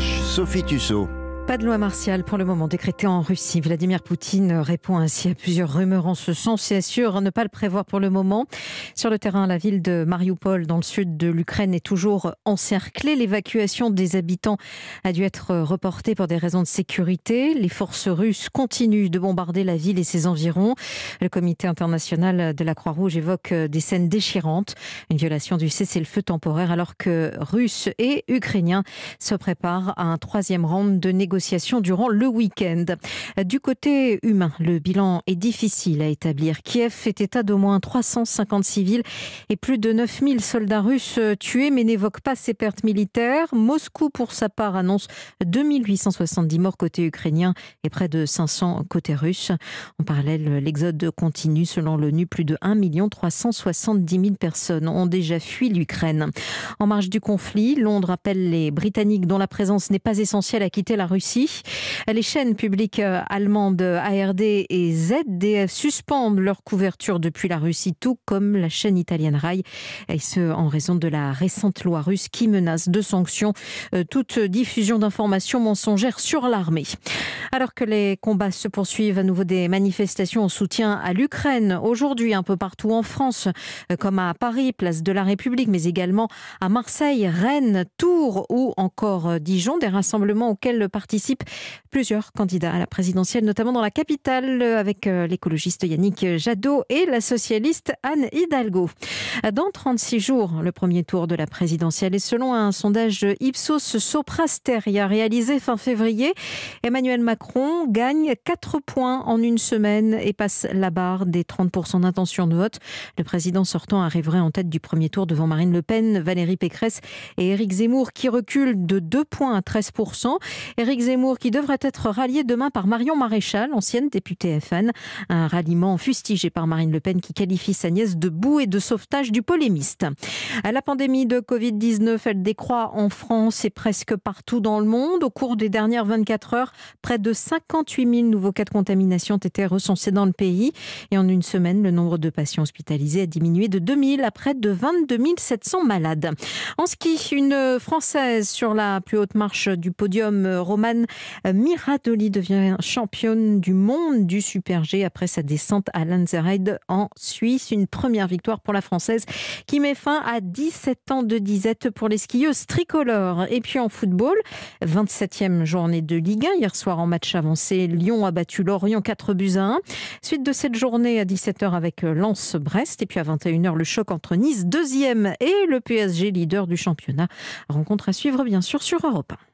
Sophie Tussaud. Pas de loi martiale pour le moment décrétée en Russie. Vladimir Poutine répond ainsi à plusieurs rumeurs en ce sens et assure ne pas le prévoir pour le moment. Sur le terrain, la ville de Mariupol, dans le sud de l'Ukraine, est toujours encerclée. L'évacuation des habitants a dû être reportée pour des raisons de sécurité. Les forces russes continuent de bombarder la ville et ses environs. Le comité international de la Croix-Rouge évoque des scènes déchirantes, une violation du cessez-le-feu temporaire alors que Russes et Ukrainiens se préparent à un troisième round de négociations durant le week-end. Du côté humain, le bilan est difficile à établir. Kiev fait état d'au moins 350 civils et plus de 9000 soldats russes tués, mais n'évoque pas ces pertes militaires. Moscou, pour sa part, annonce 2870 morts côté ukrainien et près de 500 côté russe. En parallèle, l'exode continue. Selon l'ONU, plus de 1 370 000 personnes ont déjà fui l'Ukraine. En marge du conflit, Londres appelle les Britanniques dont la présence n'est pas essentielle à quitter la Russie Russie. Les chaînes publiques euh, allemandes ARD et ZDF suspendent leur couverture depuis la Russie, tout comme la chaîne italienne Rai, et ce en raison de la récente loi russe qui menace de sanctions euh, toute diffusion d'informations mensongères sur l'armée. Alors que les combats se poursuivent à nouveau des manifestations en soutien à l'Ukraine, aujourd'hui un peu partout en France, euh, comme à Paris, place de la République, mais également à Marseille, Rennes, Tours ou encore Dijon, des rassemblements auxquels le parti participent plusieurs candidats à la présidentielle, notamment dans la capitale, euh, avec euh, l'écologiste Yannick Jadot et la socialiste Anne Hidalgo. Dans 36 jours, le premier tour de la présidentielle. est selon un sondage Ipsos Soprasteria réalisé fin février, Emmanuel Macron gagne 4 points en une semaine et passe la barre des 30% d'intention de vote. Le président sortant arriverait en tête du premier tour devant Marine Le Pen, Valérie Pécresse et Éric Zemmour qui recule de 2 points à 13%. Éric Zemmour qui devrait être rallié demain par Marion Maréchal, ancienne députée FN. Un ralliement fustigé par Marine Le Pen qui qualifie sa nièce de boue et de sauvetage du polémiste. À la pandémie de Covid-19, elle décroît en France et presque partout dans le monde. Au cours des dernières 24 heures, près de 58 000 nouveaux cas de contamination ont été recensés dans le pays. Et en une semaine, le nombre de patients hospitalisés a diminué de 2 000 à près de 22 700 malades. En ski, une Française sur la plus haute marche du podium, romane euh, Miradoli devient championne du monde du Super G après sa descente à Lanzerheide en Suisse. Une première victoire pour la Française qui met fin à 17 ans de disette pour les skieuses tricolores. Et puis en football, 27e journée de Ligue 1. Hier soir en match avancé, Lyon a battu Lorient 4 buts à 1. Suite de cette journée à 17h avec euh, Lens-Brest. Et puis à 21h, le choc entre Nice, deuxième, et le PSG, leader du championnat. Rencontre à suivre bien sûr sur Europe 1.